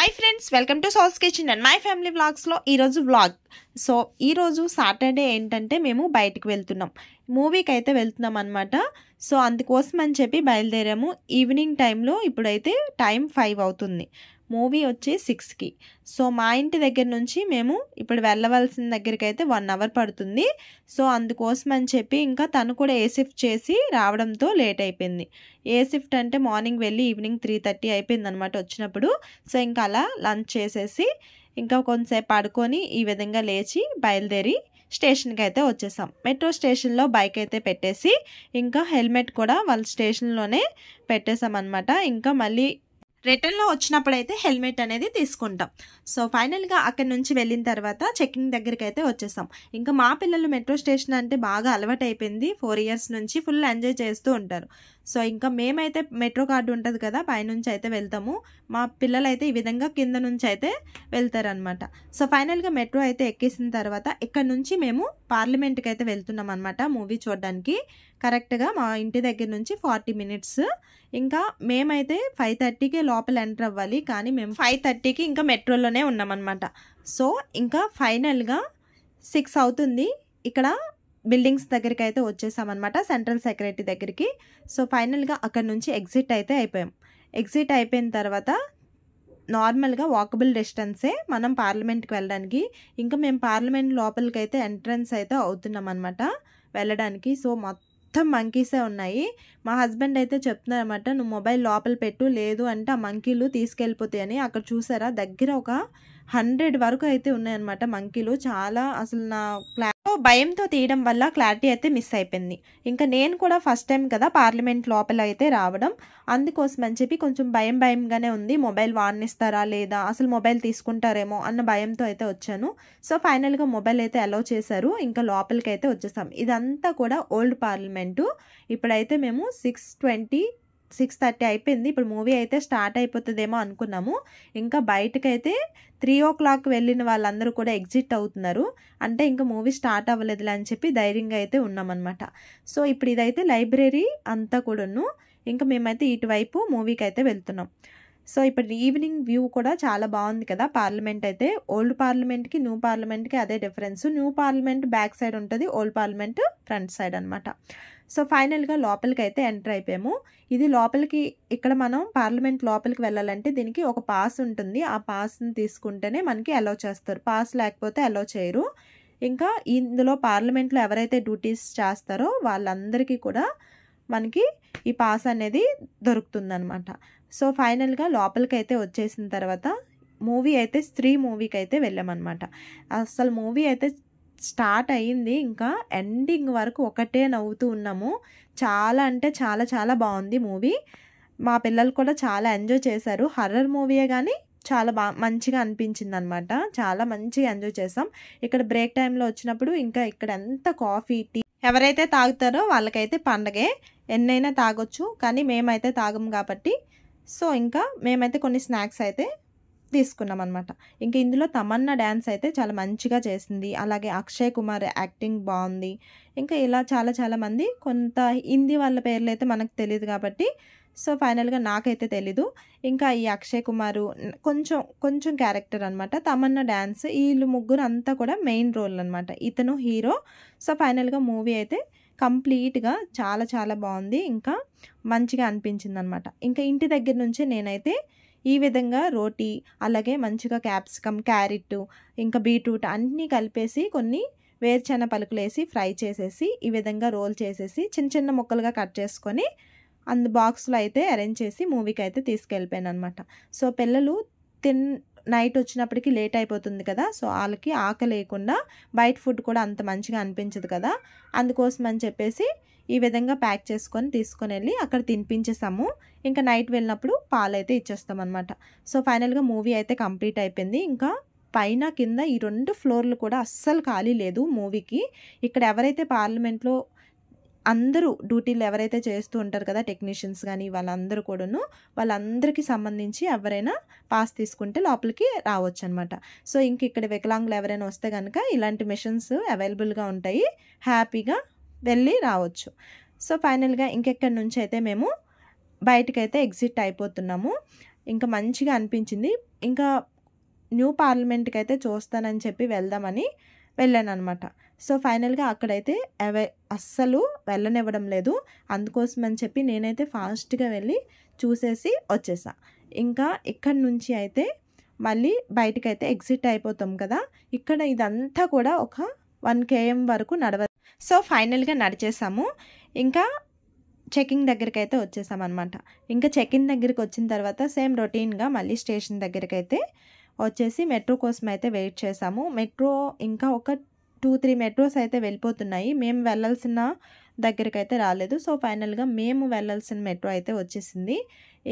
hi friends welcome to sauce kitchen and my family వ్లాగ్స్లో ఈరోజు vlog so ఈరోజు Saturday ఏంటంటే మేము బయటకు వెళ్తున్నాం మూవీకి అయితే వెళ్తున్నాం అనమాట సో అందుకోసం అని చెప్పి బయలుదేరాము ఈవినింగ్ టైంలో ఇప్పుడైతే టైం ఫైవ్ అవుతుంది మూవీ వచ్చి సిక్స్కి సో మా ఇంటి దగ్గర నుంచి మేము ఇప్పుడు వెళ్ళవలసిన దగ్గరికి అయితే వన్ అవర్ పడుతుంది సో అందుకోసం అని చెప్పి ఇంకా తను కూడా ఏ షిఫ్ట్ చేసి రావడంతో లేట్ అయిపోయింది ఏ షిఫ్ట్ అంటే మార్నింగ్ వెళ్ళి ఈవినింగ్ త్రీ థర్టీ అయిపోయింది అనమాట వచ్చినప్పుడు సో ఇంకా అలా లంచ్ చేసేసి ఇంకా కొంతసేపు పడుకొని ఈ విధంగా లేచి బయలుదేరి స్టేషన్కి అయితే వచ్చేసాం మెట్రో స్టేషన్లో బైక్ అయితే పెట్టేసి ఇంకా హెల్మెట్ కూడా వాళ్ళ స్టేషన్లోనే పెట్టేసాం అనమాట ఇంకా మళ్ళీ రిటర్న్లో వచ్చినప్పుడైతే హెల్మెట్ అనేది తీసుకుంటాం సో ఫైనల్గా అక్కడి నుంచి వెళ్ళిన తర్వాత చెకింగ్ దగ్గరికి అయితే వచ్చేసాం ఇంకా మా పిల్లలు మెట్రో స్టేషన్ అంటే బాగా అలవాటు అయిపోయింది ఫోర్ ఇయర్స్ నుంచి ఫుల్ ఎంజాయ్ చేస్తూ ఉంటారు సో ఇంకా మేమైతే మెట్రో కార్డు ఉంటుంది కదా పైనుంచి అయితే వెళ్తాము మా పిల్లలైతే ఈ విధంగా కింద నుంచి అయితే వెళ్తారనమాట సో ఫైనల్గా మెట్రో అయితే ఎక్కేసిన తర్వాత ఇక్కడ నుంచి మేము పార్లమెంట్కి అయితే వెళ్తున్నాం అనమాట మూవీ చూడడానికి కరెక్ట్గా మా ఇంటి దగ్గర నుంచి ఫార్టీ మినిట్స్ ఇంకా మేమైతే ఫైవ్ థర్టీకి లోపల ఎంటర్ అవ్వాలి కానీ మేము ఫైవ్ థర్టీకి ఇంకా మెట్రోలోనే ఉన్నామన్నమాట సో ఇంకా ఫైనల్గా సిక్స్ అవుతుంది ఇక్కడ బిల్డింగ్స్ దగ్గరికి అయితే వచ్చేసామన్నమాట సెంట్రల్ సెక్రటరీ దగ్గరికి సో ఫైనల్గా అక్కడ నుంచి ఎగ్జిట్ అయితే అయిపోయాం ఎగ్జిట్ అయిపోయిన తర్వాత నార్మల్గా వాకబుల్ డిస్టెన్సే మనం పార్లమెంట్కి వెళ్ళడానికి ఇంకా మేము పార్లమెంట్ లోపలికి అయితే ఎంట్రన్స్ అయితే అవుతున్నాం అనమాట వెళ్ళడానికి సో మొత్తం మంకీసే ఉన్నాయి మా హస్బెండ్ అయితే చెప్తున్నారన్నమాట నువ్వు మొబైల్ లోపల పెట్టు లేదు అంటే ఆ మంకీలు తీసుకెళ్ళిపోతాయని అక్కడ చూసారా దగ్గర ఒక హండ్రెడ్ వరకు అయితే ఉన్నాయన్నమాట మంకీలు చాలా అసలు నా క్లా భయంతో తీయడం వల్ల క్లారిటీ అయితే మిస్ అయిపోయింది ఇంకా నేను కూడా ఫస్ట్ టైం కదా పార్లమెంట్ లోపల అయితే రావడం అందుకోసం అని చెప్పి కొంచెం భయం భయంగానే ఉంది మొబైల్ వాడినిస్తారా లేదా అసలు మొబైల్ తీసుకుంటారేమో అన్న భయంతో అయితే వచ్చాను సో ఫైనల్గా మొబైల్ అయితే అలౌ చేశారు ఇంకా లోపలికి అయితే వచ్చేసాం ఇదంతా కూడా ఓల్డ్ పార్లమెంటు ఇప్పుడైతే మేము సిక్స్ ట్వంటీ సిక్స్ థర్టీ అయిపోయింది ఇప్పుడు మూవీ అయితే స్టార్ట్ అయిపోతుందేమో అనుకున్నాము ఇంకా బయటకైతే త్రీ ఓ క్లాక్ వెళ్ళిన వాళ్ళందరూ కూడా ఎగ్జిట్ అవుతున్నారు అంటే ఇంకా మూవీ స్టార్ట్ అవ్వలేదులే అని చెప్పి ధైర్యంగా అయితే ఉన్నామన్నమాట సో ఇప్పుడు ఇదైతే లైబ్రరీ అంతా కూడాను ఇంకా మేమైతే ఇటువైపు మూవీకి అయితే వెళ్తున్నాం సో ఇప్పుడు ఈవినింగ్ వ్యూ కూడా చాలా బాగుంది కదా పార్లమెంట్ అయితే ఓల్డ్ పార్లమెంట్కి న్యూ పార్లమెంట్కి అదే difference new parliament back side ఉంటుంది ఓల్డ్ పార్లమెంట్ ఫ్రంట్ సైడ్ అనమాట సో ఫైనల్గా లోపలికి అయితే ఎంటర్ అయిపోయాము ఇది లోపలికి ఇక్కడ మనం పార్లమెంట్ లోపలికి వెళ్ళాలంటే దీనికి ఒక పాస్ ఉంటుంది ఆ పాస్ని తీసుకుంటేనే మనకి అలో చేస్తారు పాస్ లేకపోతే అలో చేయరు ఇంకా ఇందులో పార్లమెంట్లో ఎవరైతే డ్యూటీస్ చేస్తారో వాళ్ళందరికీ కూడా మనకి ఈ పాస్ అనేది దొరుకుతుందనమాట సో ఫైనల్గా లోపలికి అయితే వచ్చేసిన తర్వాత మూవీ అయితే స్త్రీ మూవీకి అయితే వెళ్ళామన్నమాట అసలు మూవీ అయితే స్టార్ట్ అయ్యింది ఇంకా ఎండింగ్ వరకు ఒకటే నవ్వుతూ ఉన్నాము చాలా అంటే చాలా చాలా బాగుంది మూవీ మా పిల్లలు కూడా చాలా ఎంజాయ్ చేశారు హర్రర్ మూవీయే కానీ చాలా బా మంచిగా అనిపించింది అనమాట చాలా మంచిగా ఎంజాయ్ చేసాం ఇక్కడ బ్రేక్ టైంలో వచ్చినప్పుడు ఇంకా ఇక్కడ ఎంత కాఫీ టీ ఎవరైతే తాగుతారో వాళ్ళకైతే పండగే ఎన్నైనా తాగొచ్చు కానీ మేమైతే తాగం కాబట్టి సో ఇంకా మేమైతే కొన్ని స్నాక్స్ అయితే తీసుకున్నాం అనమాట ఇంకా ఇందులో తమన్నా డ్యాన్స్ అయితే చాలా మంచిగా చేసింది అలాగే అక్షయ్ కుమార్ యాక్టింగ్ బాగుంది ఇంకా ఇలా చాలా చాలా మంది కొంత హిందీ వాళ్ళ పేర్లు అయితే మనకు తెలియదు కాబట్టి సో ఫైనల్గా నాకైతే తెలీదు ఇంకా ఈ అక్షయ్ కుమార్ కొంచెం కొంచెం క్యారెక్టర్ అనమాట తమన్నా డ్యాన్స్ వీళ్ళు ముగ్గురు అంతా కూడా మెయిన్ రోల్ అనమాట ఇతను హీరో సో ఫైనల్గా మూవీ అయితే కంప్లీట్గా చాలా చాలా బాగుంది ఇంకా మంచిగా అనిపించింది అనమాట ఇంకా ఇంటి దగ్గర నుంచే నేనైతే ఈ విధంగా రోటీ అలాగే మంచిగా క్యాప్సికమ్ క్యారెట్ ఇంకా బీట్రూట్ అన్నీ కలిపేసి కొన్ని వేరుచెన పలుకులేసి ఫ్రై చేసేసి ఈ విధంగా రోల్ చేసేసి చిన్న చిన్న ముక్కలుగా కట్ చేసుకొని అందు బాక్స్లో అయితే అరేంజ్ చేసి మూవీకి అయితే తీసుకెళ్ళిపోయాను అనమాట సో పిల్లలు తిన్ నైట్ వచ్చినప్పటికీ లేట్ అయిపోతుంది కదా సో వాళ్ళకి ఆక లేకుండా బయట ఫుడ్ కూడా అంత మంచిగా అనిపించదు కదా అందుకోసం అని చెప్పేసి ఈ విధంగా ప్యాక్ చేసుకొని తీసుకొని వెళ్ళి అక్కడ తినిపించేసాము ఇంకా నైట్ వెళ్ళినప్పుడు పాలు అయితే అనమాట సో ఫైనల్గా మూవీ అయితే కంప్లీట్ అయిపోయింది ఇంకా పైన కింద ఈ రెండు ఫ్లోర్లు కూడా అస్సలు ఖాళీ లేదు మూవీకి ఇక్కడ ఎవరైతే పార్లమెంట్లో అందరూ డ్యూటీలు ఎవరైతే చేస్తూ ఉంటారు కదా టెక్నీషియన్స్ కానీ వాళ్ళందరూ కూడాను వాళ్ళందరికీ సంబంధించి ఎవరైనా పాస్ తీసుకుంటే లోపలికి రావచ్చు అనమాట సో ఇంక ఇక్కడ వికలాంగులు ఎవరైనా వస్తే కనుక ఇలాంటి మిషన్స్ అవైలబుల్గా ఉంటాయి హ్యాపీగా వెళ్ళి రావచ్చు సో ఫైనల్గా ఇంకెక్కడి నుంచి అయితే మేము బయటకైతే ఎగ్జిట్ అయిపోతున్నాము ఇంకా మంచిగా అనిపించింది ఇంకా న్యూ పార్లమెంట్కి అయితే చూస్తానని చెప్పి వెళ్దామని వెళ్ళాను అనమాట సో ఫైనల్గా అక్కడైతే అవే అస్సలు వెళ్ళనివ్వడం లేదు అందుకోసం అని చెప్పి నేనైతే ఫాస్ట్గా వెళ్ళి చూసేసి వచ్చేసా ఇంకా ఇక్కడి నుంచి అయితే మళ్ళీ బయటకైతే ఎగ్జిట్ అయిపోతాం కదా ఇక్కడ ఇదంతా కూడా ఒక వన్ కేఎం వరకు నడవ సో ఫైనల్గా నడిచేసాము ఇంకా చెకింగ్ దగ్గరికి అయితే వచ్చేసాం అనమాట ఇంకా చెకింగ్ దగ్గరికి వచ్చిన తర్వాత సేమ్ రొటీన్గా మళ్ళీ స్టేషన్ దగ్గరికి అయితే వచ్చేసి మెట్రో కోసం అయితే వెయిట్ చేసాము మెట్రో ఇంకా ఒక టూ త్రీ మెట్రోస్ అయితే వెళ్ళిపోతున్నాయి మేము వెళ్ళాల్సిన దగ్గరికి అయితే రాలేదు సో ఫైనల్గా మేము వెళ్ళాల్సిన మెట్రో అయితే వచ్చేసింది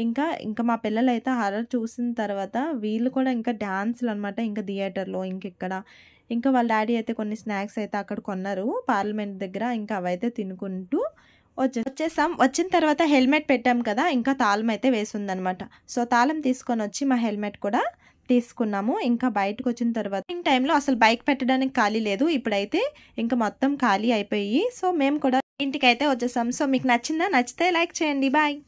ఇంకా ఇంకా మా పిల్లలు అయితే హర్రర్ చూసిన తర్వాత వీళ్ళు కూడా ఇంకా డ్యాన్స్లు అనమాట ఇంకా థియేటర్లో ఇంక ఇక్కడ ఇంకా వాళ్ళ డాడీ అయితే కొన్ని స్నాక్స్ అయితే అక్కడ కొన్నారు పార్లమెంట్ దగ్గర ఇంకా అవైతే తినుకుంటూ వచ్చే వచ్చేసాం వచ్చిన తర్వాత హెల్మెట్ పెట్టాం కదా ఇంకా తాళం అయితే వేసిందనమాట సో తాళం తీసుకొని వచ్చి మా హెల్మెట్ కూడా తీసుకున్నాము ఇంకా బయటకు వచ్చిన తర్వాత ఈ టైంలో అసలు బైక్ పెట్టడానికి ఖాళీ లేదు ఇప్పుడైతే ఇంకా మొత్తం ఖాళీ అయిపోయి సో మేము కూడా ఇంటికైతే వచ్చేసాం సో మీకు నచ్చిందా నచ్చితే లైక్ చేయండి బాయ్